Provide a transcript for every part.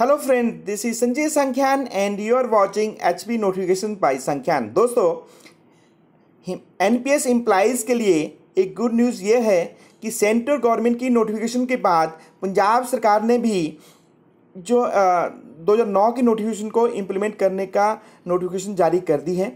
hello friend this is Sanjay Sankhyan and you are watching H P notification by Sankhyan दोस्तों N P S employees के लिए एक good news ये है कि सेंट्रल गवर्नमेंट की नोटिफिकेशन के बाद पंजाब सरकार ने भी जो दो हज़ार नौ की नोटिफिकेशन को इम्प्लीमेंट करने का नोटिफिकेशन जारी कर दी है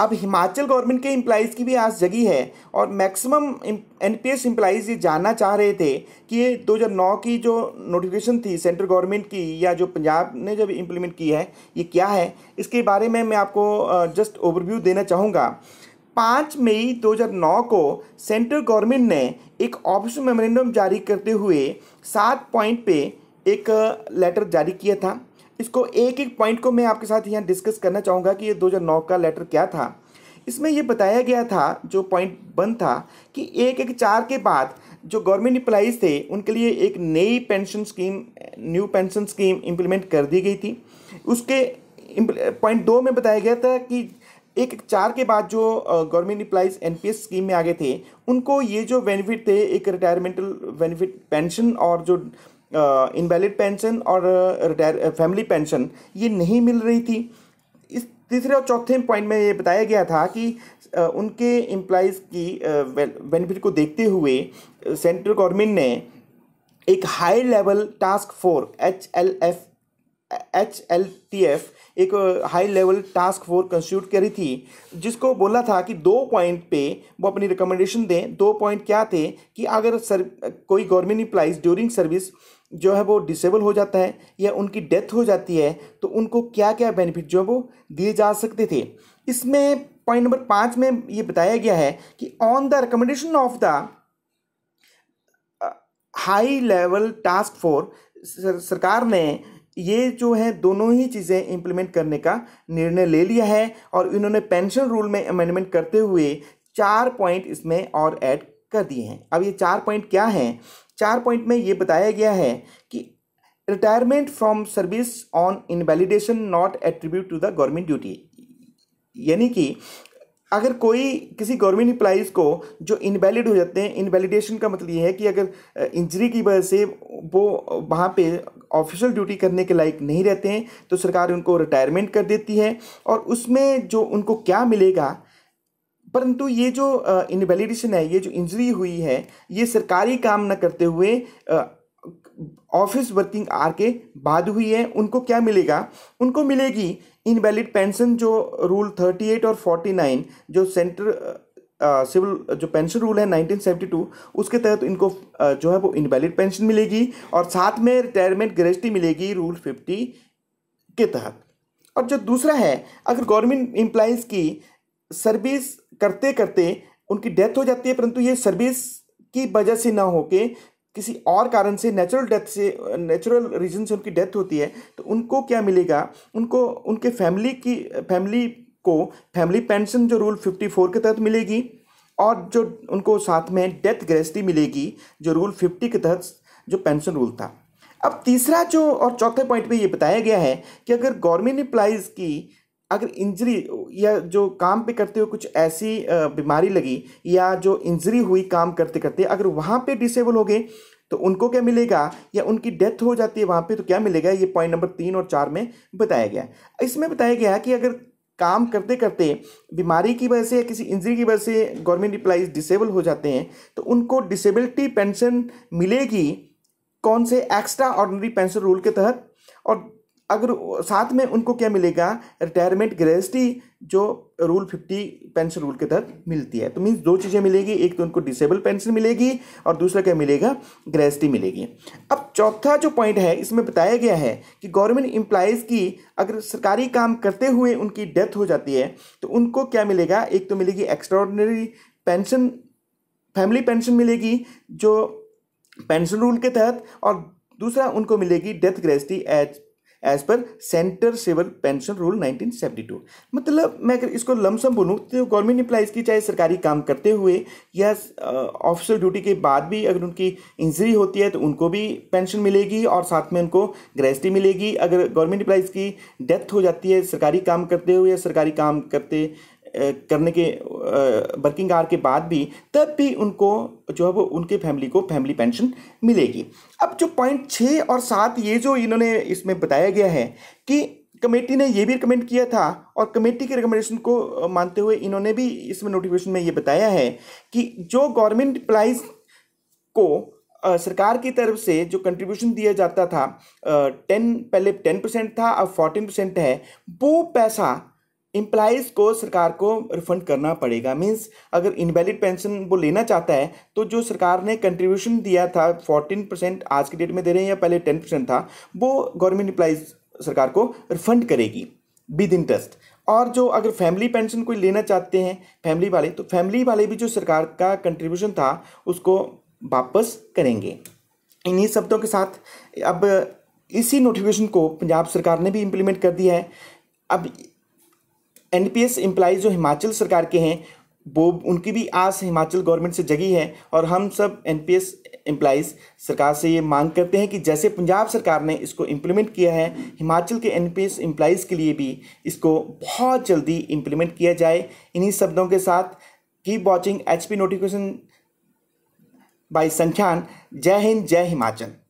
अब हिमाचल गवर्नमेंट के एम्प्लाइज़ की भी आज जगी है और maximum N P S employees ये जानना चाह रहे थे कि ये दो हज़ार नौ की जो नोटिफिकेशन थी सेंट्रल गवर्नमेंट की या जो पंजाब ने जब इम्प्लीमेंट की है ये क्या है इसके बारे में मैं आपको जस्ट ओवरव्यू देना चाहूँगा पाँच मई 2009 को सेंट्रल गवर्नमेंट ने एक ऑप्शन मेमोरेंडम जारी करते हुए सात पॉइंट पे एक लेटर जारी किया था इसको एक एक पॉइंट को मैं आपके साथ यहाँ डिस्कस करना चाहूँगा कि ये 2009 का लेटर क्या था इसमें यह बताया गया था जो पॉइंट वन था कि एक एक चार के बाद जो गवर्नमेंट इम्प्लाइज थे उनके लिए एक नई pension scheme new pension scheme implement कर दी गई थी उसके पॉइंट दो में बताया गया था कि एक चार के बाद जो गवर्नमेंट इम्प्लाइज एन स्कीम में आ गए थे उनको ये जो बेनिफिट थे एक रिटायरमेंटल बेनिफिट पेंशन और जो इनवैलिड पेंशन और रिटायर फैमिली पेंशन ये नहीं मिल रही थी इस तीसरे और चौथे पॉइंट में ये बताया गया था कि उनके एम्प्लाइज़ की बेनिफिट को देखते हुए सेंट्रल गवर्नमेंट ने एक high level task force H L F H L T F एक high level task force constitute करी थी जिसको बोला था कि दो पॉइंट पे वो अपनी रिकमेंडेशन दें दो पॉइंट क्या थे कि अगर सर कोई गवर्नमेंट इम्प्लाइज ड्यूरिंग सर्विस जो है वो डिसेबल हो जाता है या उनकी डेथ हो जाती है तो उनको क्या क्या बेनिफिट जो है वो दिए जा सकते थे इसमें पॉइंट नंबर पाँच में ये बताया गया है कि on the recommendation of the high level task force सरकार ने ये जो है दोनों ही चीज़ें इम्प्लीमेंट करने का निर्णय ले लिया है और इन्होंने पेंशन रूल में अमेंडमेंट करते हुए चार पॉइंट इसमें और ऐड कर दिए हैं अब ये चार पॉइंट क्या हैं चार पॉइंट में ये बताया गया है कि retirement from service on invalidation not attribute to the government duty यानी कि अगर कोई किसी गवर्नमेंट इम्प्लाइज़ को जो इनवैलिड हो जाते हैं इनवैलिडेशन का मतलब ये है कि अगर इंजरी की वजह से वो वहाँ पे ऑफिशियल ड्यूटी करने के लायक नहीं रहते हैं तो सरकार उनको रिटायरमेंट कर देती है और उसमें जो उनको क्या मिलेगा परंतु ये जो इनवेलिडेशन है ये जो इंजरी हुई है ये सरकारी काम न करते हुए ऑफिस वर्किंग आर के बाद हुई है उनको क्या मिलेगा उनको मिलेगी इनवैलिड पेंशन जो रूल थर्टी एट और फोर्टी नाइन जो सेंटर सिविल जो पेंशन रूल है 1972 उसके तहत इनको आ, जो है वो इनवैलिड पेंशन मिलेगी और साथ में रिटायरमेंट ग्रेजुटी मिलेगी रूल फिफ्टी के तहत और जो दूसरा है अगर गवर्नमेंट एम्प्लाइज की सर्विस करते करते उनकी डेथ हो जाती है परंतु ये सर्विस की वजह से ना होके किसी और कारण से नेचुरल डेथ से नेचुरल रीजन से उनकी डेथ होती है तो उनको क्या मिलेगा उनको उनके फैमिली की फैमिली को फैमिली पेंशन जो रूल फिफ्टी फोर के तहत मिलेगी और जो उनको साथ में डेथ ग्रेस्टी मिलेगी जो रूल फिफ्टी के तहत जो पेंशन रूल था अब तीसरा जो और चौथे पॉइंट में ये बताया गया है कि अगर गवर्नमेंट एम्प्लाइज़ की अगर इंजरी या जो काम पे करते हुए कुछ ऐसी बीमारी लगी या जो इंजरी हुई काम करते करते अगर वहाँ पे डिसेबल हो गए तो उनको क्या मिलेगा या उनकी डेथ हो जाती है वहाँ पे तो क्या मिलेगा ये पॉइंट नंबर तीन और चार में बताया गया इसमें बताया गया कि अगर काम करते करते बीमारी की वजह से या किसी इंजरी की वजह से गवर्नमेंट इम्प्लाइज डिसेबल हो जाते हैं तो उनको डिसेबिलिटी पेंशन मिलेगी कौन से एक्स्ट्रा ऑर्डनरी पेंशन रूल के तहत और अगर साथ में उनको क्या मिलेगा रिटायरमेंट ग्रेसिटी जो रूल फिफ्टी पेंशन रूल के तहत मिलती है तो मीन्स दो चीज़ें मिलेगी एक तो उनको डिसेबल पेंशन मिलेगी और दूसरा क्या मिलेगा ग्रेजटी मिलेगी अब चौथा जो पॉइंट है इसमें बताया गया है कि गवर्नमेंट एम्प्लाइज़ की अगर सरकारी काम करते हुए उनकी डेथ हो जाती है तो उनको क्या मिलेगा एक तो मिलेगी एक्स्ट्राऑर्डनरी पेंशन फैमिली पेंशन मिलेगी जो पेंशन रूल के तहत और दूसरा उनको मिलेगी death gratuity as as per centre civil pension rule 1972 मतलब मैं अगर इसको लमसम बोलूँ तो गवर्नमेंट एम्प्लाइज़ की चाहे सरकारी काम करते हुए या ऑफिसर uh, ड्यूटी के बाद भी अगर उनकी इंजरी होती है तो उनको भी पेंशन मिलेगी और साथ में उनको ग्रेजुटी मिलेगी अगर गवर्नमेंट एम्प्लाइज़ की डेथ हो जाती है सरकारी काम करते हुए या सरकारी काम करते करने के वर्किंग आवर के बाद भी तब भी उनको जो है वो उनके फैमिली को फैमिली पेंशन मिलेगी अब जो पॉइंट छः और सात ये जो इन्होंने इसमें बताया गया है कि कमेटी ने ये भी रिकमेंड किया था और कमेटी के रिकमेंडेशन को मानते हुए इन्होंने भी इसमें नोटिफिकेशन में ये बताया है कि जो गवर्नमेंट एम्प्लाइज को आ, सरकार की तरफ से जो कंट्रीब्यूशन दिया जाता था टेन पहले टेन परसेंट था अब फोर्टीन परसेंट है वो पैसा एम्प्लाइज को सरकार को रिफंड करना पड़ेगा मीन्स अगर इनवैलिड पेंशन वो लेना चाहता है तो जो सरकार ने कंट्रीब्यूशन दिया था फोर्टीन परसेंट आज के डेट में दे रहे हैं या पहले टेन परसेंट था वो गवर्नमेंट एम्प्लाइज सरकार को रिफंड करेगी विद इंटरेस्ट और जो अगर फैमिली पेंशन कोई लेना चाहते हैं फैमिली वाले तो फैमिली वाले भी जो सरकार का कंट्रीब्यूशन था उसको वापस करेंगे इन्हीं शब्दों के साथ अब इसी नोटिफिकेशन को पंजाब सरकार ने भी इम्प्लीमेंट कर दिया है अब एनपीएस एम्प्लाइज जो हिमाचल सरकार के हैं वो उनकी भी आस हिमाचल गवर्नमेंट से जगी है और हम सब एन पी एस एम्प्लाइज सरकार से ये मांग करते हैं कि जैसे पंजाब सरकार ने इसको इम्प्लीमेंट किया है हिमाचल के एन पी एस एम्प्लाइज के लिए भी इसको बहुत जल्दी इम्प्लीमेंट किया जाए इन्हीं शब्दों के साथ keep watching H P notification by Sankhyan जय हिंद जय हिमाचल